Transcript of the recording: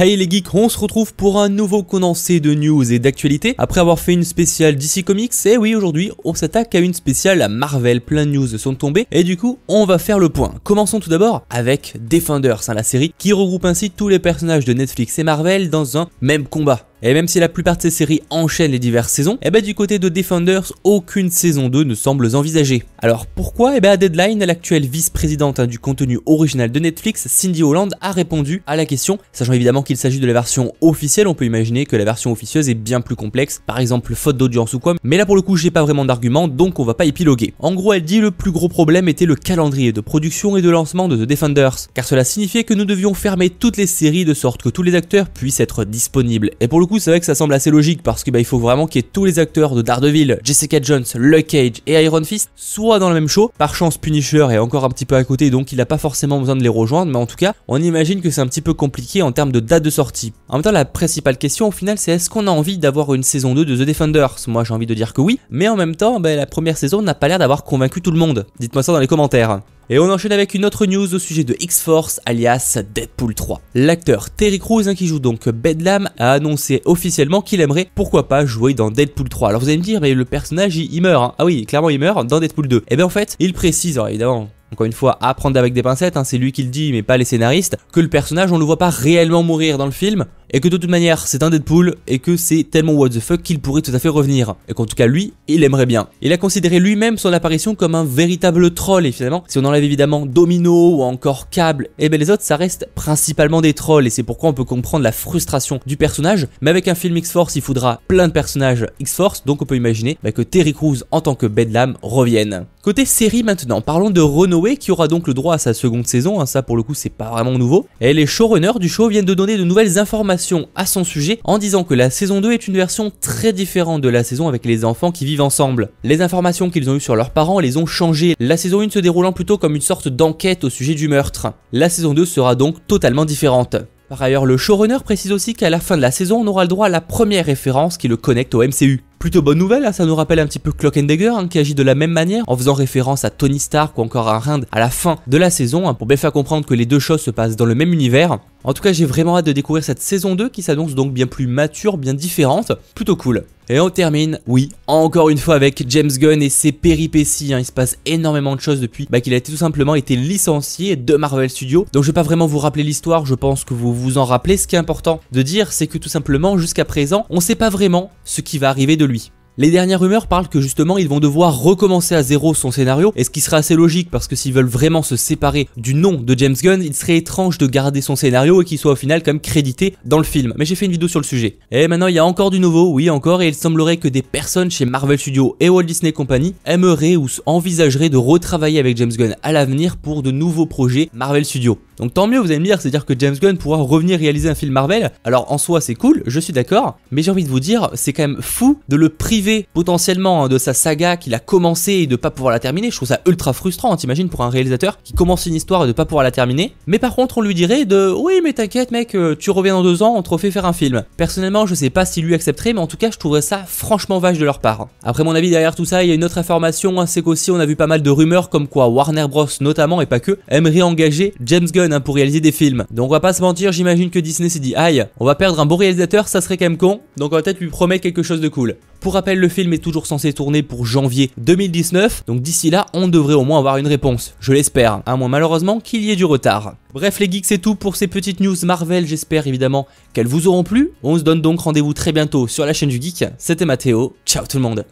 Hey les geeks, on se retrouve pour un nouveau condensé de news et d'actualités Après avoir fait une spéciale DC Comics, et eh oui aujourd'hui on s'attaque à une spéciale à Marvel, plein de news sont tombées, et du coup on va faire le point. Commençons tout d'abord avec Defenders, hein, la série qui regroupe ainsi tous les personnages de Netflix et Marvel dans un même combat. Et même si la plupart de ces séries enchaînent les diverses saisons, et eh bah ben, du côté de Defenders, aucune saison 2 ne semble envisagée. Alors pourquoi Eh bah à Deadline, l'actuelle vice-présidente hein, du contenu original de Netflix, Cindy Holland, a répondu à la question, sachant évidemment qu'il s'agit de la version officielle, on peut imaginer que la version officieuse est bien plus complexe, par exemple faute d'audience ou quoi, mais là pour le coup j'ai pas vraiment d'argument, donc on va pas épiloguer. En gros elle dit le plus gros problème était le calendrier de production et de lancement de The Defenders, car cela signifiait que nous devions fermer toutes les séries de sorte que tous les acteurs puissent être disponibles, et pour coup, c'est vrai que ça semble assez logique parce que bah, il faut vraiment qu'il tous les acteurs de Daredevil, Jessica Jones, Luke Cage et Iron Fist soient dans le même show. Par chance, Punisher est encore un petit peu à côté, donc il n'a pas forcément besoin de les rejoindre, mais en tout cas, on imagine que c'est un petit peu compliqué en termes de date de sortie. En même temps, la principale question au final, c'est est-ce qu'on a envie d'avoir une saison 2 de The Defenders Moi, j'ai envie de dire que oui, mais en même temps, bah, la première saison n'a pas l'air d'avoir convaincu tout le monde. Dites-moi ça dans les commentaires. Et on enchaîne avec une autre news au sujet de X-Force alias Deadpool 3. L'acteur Terry Crews, hein, qui joue donc Bedlam, a annoncé officiellement qu'il aimerait pourquoi pas jouer dans Deadpool 3. Alors vous allez me dire, mais le personnage il, meurt. Hein. Ah oui, clairement il meurt dans Deadpool 2. Et eh bien en fait, il précise, alors évidemment, encore une fois, à prendre avec des pincettes, hein, c'est lui qui le dit, mais pas les scénaristes, que le personnage, on ne le voit pas réellement mourir dans le film, et que de toute manière c'est un Deadpool et que c'est tellement what the fuck qu'il pourrait tout à fait revenir, et qu'en tout cas lui, il aimerait bien. Il a considéré lui-même son apparition comme un véritable troll, et finalement, si on enlève évidemment Domino ou encore Cable, et bien les autres, ça reste principalement des trolls, et c'est pourquoi on peut comprendre la frustration du personnage, mais avec un film X-Force, il faudra plein de personnages X-Force, donc on peut imaginer bah, que Terry Crews en tant que Bedlam revienne. Côté série maintenant, parlons de Runaway qui aura donc le droit à sa seconde saison, hein. ça pour le coup c'est pas vraiment nouveau, et les showrunners du show viennent de donner de nouvelles informations à son sujet en disant que la saison 2 est une version très différente de la saison avec les enfants qui vivent ensemble. Les informations qu'ils ont eues sur leurs parents les ont changées, la saison 1 se déroulant plutôt comme une sorte d'enquête au sujet du meurtre. La saison 2 sera donc totalement différente. Par ailleurs, le showrunner précise aussi qu'à la fin de la saison, on aura le droit à la première référence qui le connecte au MCU. Plutôt bonne nouvelle, hein, ça nous rappelle un petit peu Clock hein, qui agit de la même manière en faisant référence à Tony Stark ou encore à Rind à la fin de la saison hein, pour bien faire comprendre que les deux choses se passent dans le même univers. En tout cas, j'ai vraiment hâte de découvrir cette saison 2 qui s'annonce donc bien plus mature, bien différente, plutôt cool. Et on termine, oui, encore une fois avec James Gunn et ses péripéties. Hein. Il se passe énormément de choses depuis bah, qu'il a tout simplement été licencié de Marvel Studios. Donc je vais pas vraiment vous rappeler l'histoire, je pense que vous vous en rappelez. Ce qui est important de dire, c'est que tout simplement, jusqu'à présent, on sait pas vraiment ce qui va arriver de lui. Les dernières rumeurs parlent que justement ils vont devoir recommencer à zéro son scénario, et ce qui serait assez logique parce que s'ils veulent vraiment se séparer du nom de James Gunn, il serait étrange de garder son scénario et qu'il soit au final comme crédité dans le film. Mais j'ai fait une vidéo sur le sujet. Et maintenant il y a encore du nouveau, oui encore, et il semblerait que des personnes chez Marvel Studios et Walt Disney Company aimeraient ou envisageraient de retravailler avec James Gunn à l'avenir pour de nouveaux projets Marvel Studios. Donc tant mieux, vous allez me dire, c'est-à-dire que James Gunn pourra revenir réaliser un film Marvel. Alors en soi, c'est cool, je suis d'accord, mais j'ai envie de vous dire, c'est quand même fou de le priver potentiellement hein, de sa saga qu'il a commencé et de pas pouvoir la terminer. Je trouve ça ultra frustrant, hein, t'imagines, pour un réalisateur qui commence une histoire et de pas pouvoir la terminer. Mais par contre, on lui dirait de oui, mais t'inquiète, mec, euh, tu reviens dans deux ans, on te refait faire un film. Personnellement, je sais pas si lui accepterait, mais en tout cas, je trouverais ça franchement vache de leur part. Après mon avis, derrière tout ça, il y a une autre information, hein, c'est qu'aussi on a vu pas mal de rumeurs comme quoi Warner Bros notamment et pas que aimerait engager James Gunn Hein, pour réaliser des films. Donc on va pas se mentir, j'imagine que Disney s'est dit aïe, on va perdre un bon réalisateur, ça serait quand même con, donc on va peut-être lui promet quelque chose de cool. Pour rappel, le film est toujours censé tourner pour janvier 2019, donc d'ici là, on devrait au moins avoir une réponse. Je l'espère, à moins malheureusement qu'il y ait du retard. Bref les geeks, c'est tout pour ces petites news Marvel, j'espère évidemment qu'elles vous auront plu. On se donne donc rendez-vous très bientôt sur la chaîne du geek. C'était Mathéo, ciao tout le monde